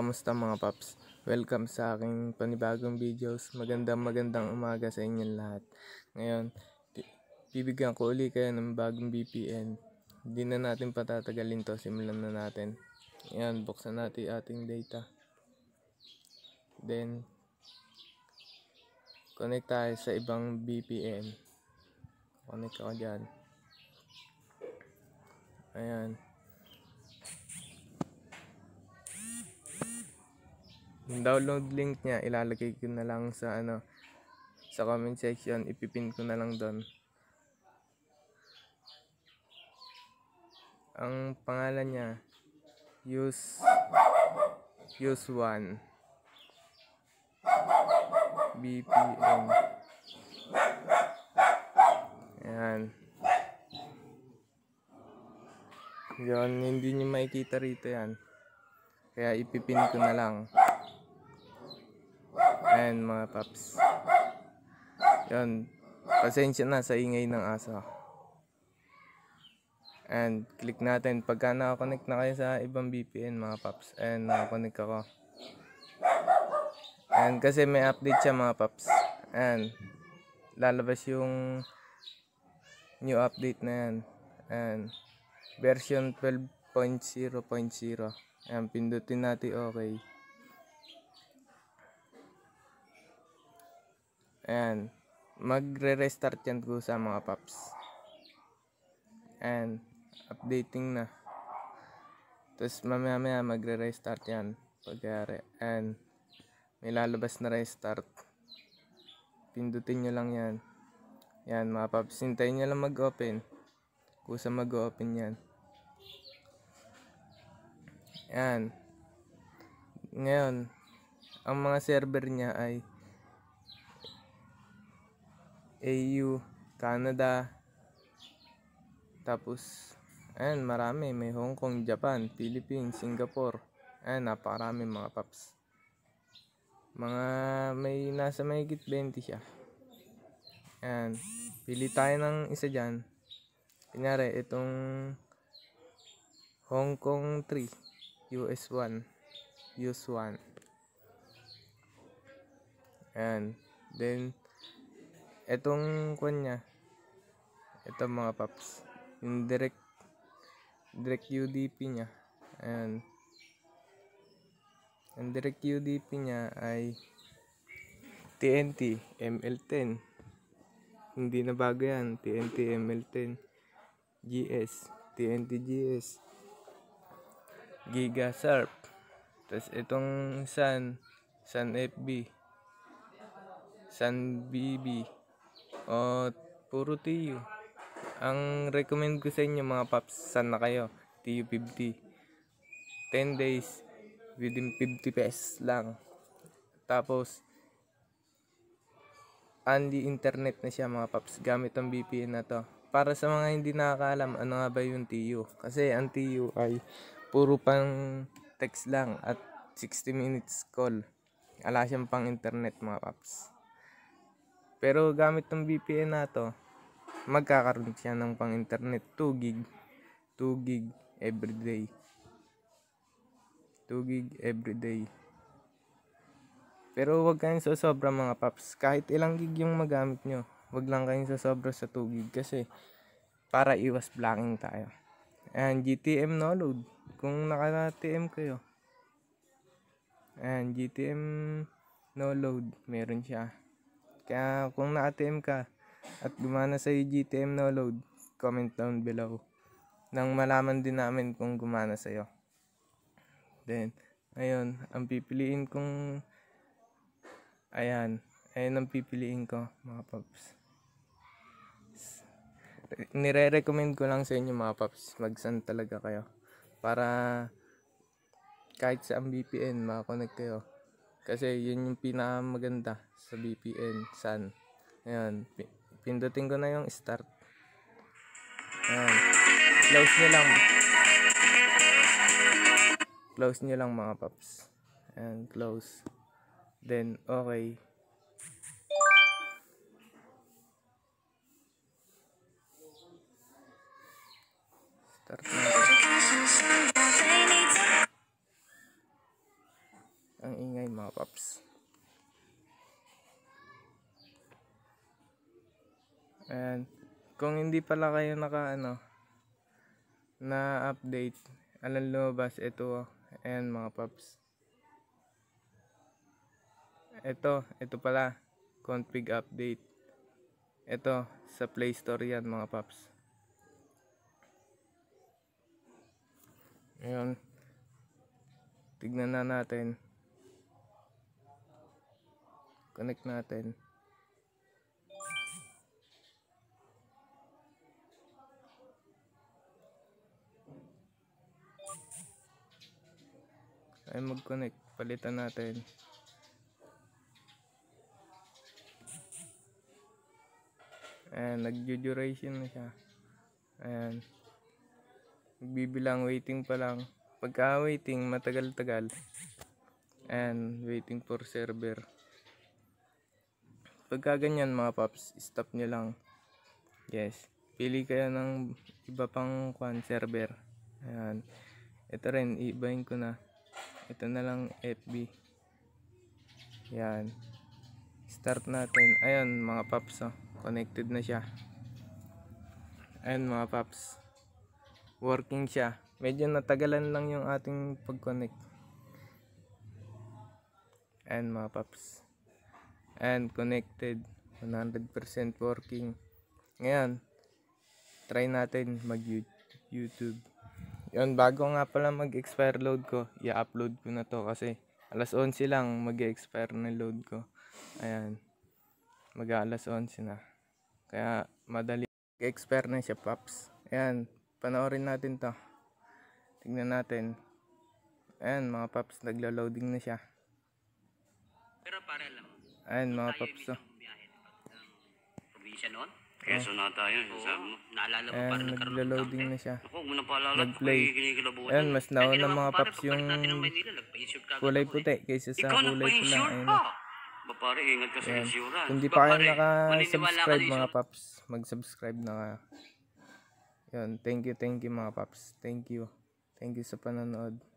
Kumusta mga paps? Welcome sa aking panibagong videos. Magandang magandang umaga sa inyong lahat. Ngayon, bibigyan ko uli kayo ng bagong VPN. Hindi na natin patatagalin to. Simulan na natin. Ayan, buksan natin ating data. Then, connect tayo sa ibang VPN. Connect ako dyan. Ayan. Ayan. Yung download link niya, ilalagay ko na lang sa ano sa comment section, ipipin ko na lang doon. Ang pangalan niya, use use one BPM. Ayan. Yan, hindi niyo makikita rito yan. Kaya ipipin ko na lang. Ayan mga paps. Yan. Pasensya na sa ingay ng aso. And click natin. Pagka nakakonect na kayo sa ibang VPN mga paps. And nakakonect ako. And kasi may update siya mga paps. And lalabas yung new update na yan. And version 12.0.0. Ayan, pindutin natin okay. Ayan. Magre-restart yan ko sa mga paps. And updating na. Tapos mamaya maya magre-restart yan. Pagyari. And may lalabas na restart. Pindutin nyo lang yan. Yan mga paps. Hintayin nyo lang mag-open. Kusa mag-open yan. Yan. Ngayon, ang mga server niya ay AU, Canada, tapos, ayan, marami. May Hong Kong, Japan, Philippines, Singapore. Ayan, napakarami mga paps. Mga may nasa may git 20 siya. Ayan. Pili tayo ng isa dyan. Kunyari, itong Hong Kong 3, US 1, US 1. Ayan. Then, etong kwan niya ito mga paps yung direct direct UDP niya and ang direct UDP niya ay TNT ML10 hindi na bago yan TNT ML10 GS TNT GS Giga Sharp tapos itong Sun Sun FB Sun BB o oh, puro TU. Ang recommend ko sa inyo mga paps, saan na kayo? TU 50. 10 days within 50 pesos lang. Tapos, only internet na siya mga paps gamit ang VPN na to. Para sa mga hindi nakakaalam, ano nga ba yung TU? Kasi ang TU ay puro pang text lang at 60 minutes call. Ala siyang pang internet mga paps. Pero gamit ng VPN na to, magkakaroon siya ng pang internet 2 gig 2 gig every day 2 gig every day pero huwag kayong sosobra mga paps kahit ilang gig yung magamit nyo huwag lang kayong sosobra sa 2 gig kasi para iwas blocking tayo and GTM no load kung naka TM kayo and GTM no load meron siya kaya kung na-ATM ka at gumana sa GTM no load, comment down below nang malaman din namin kung gumana sa iyo. Then, ayun, ang pipiliin kong ayan, ayun ang pipiliin ko, mga paps. Nire-recommend ko lang sa inyo mga paps, magsan talaga kayo para kahit sa ang VPN makakonect kayo kasi yun yung pinakamaganda sa VPN. San? Ayun, Pindutin ko na yung start. Ayun. Close nyo lang. Close niyo lang mga paps. Ayan. Close. Then, okay. Start na. Pops. And kung hindi pala kayo naka ano na update, alam lumabas ito and mga Pops. Ito, ito pala config update. Ito sa Play Store 'yan mga Pops. Ayun. Tignan na natin connect natin ay mag connect palitan natin ayan duration na siya ayan nagbibilang waiting pa lang pagka waiting matagal tagal and waiting for server Pagka ganyan mga paps, stop nyo lang. Yes. Pili kayo ng iba pang kwan, server. Ayan. Ito rin, ibahin ko na. Ito na lang FB. Ayan. Start natin. Ayan mga paps. Oh. Connected na siya. Ayan mga paps. Working siya. Medyo natagalan lang yung ating pag-connect. Ayan mga paps and connected 100% working ngayon try natin mag youtube yun bago nga pala mag expire load ko i-upload ko na to kasi alas 11 lang mag expire na load ko ayan mag alas 11 na kaya madali mag expire na siya paps ayan panoorin natin to tignan natin ayan mga paps naglo-loading na siya pero para alam mo. Ayun mga paps. So. Oh. Probinsya noon. Quezon na tayo, Oo, Naalala mo para nagkaroon ng naglo-loading na siya. Eh. Ako, muna paalala, Nag-play. Nag-play. Ayun, mas nauna mga paps yung kulay eh. puti kaysa sa Ikaw kulay pula. nagpa-insure eh, Ayun. pare, ingat ka sa Ayan. insurance. Kung di pa kayo naka-subscribe mga paps, mag-subscribe na kayo. Yun, thank you, thank you mga paps. Thank you. Thank you sa panonood.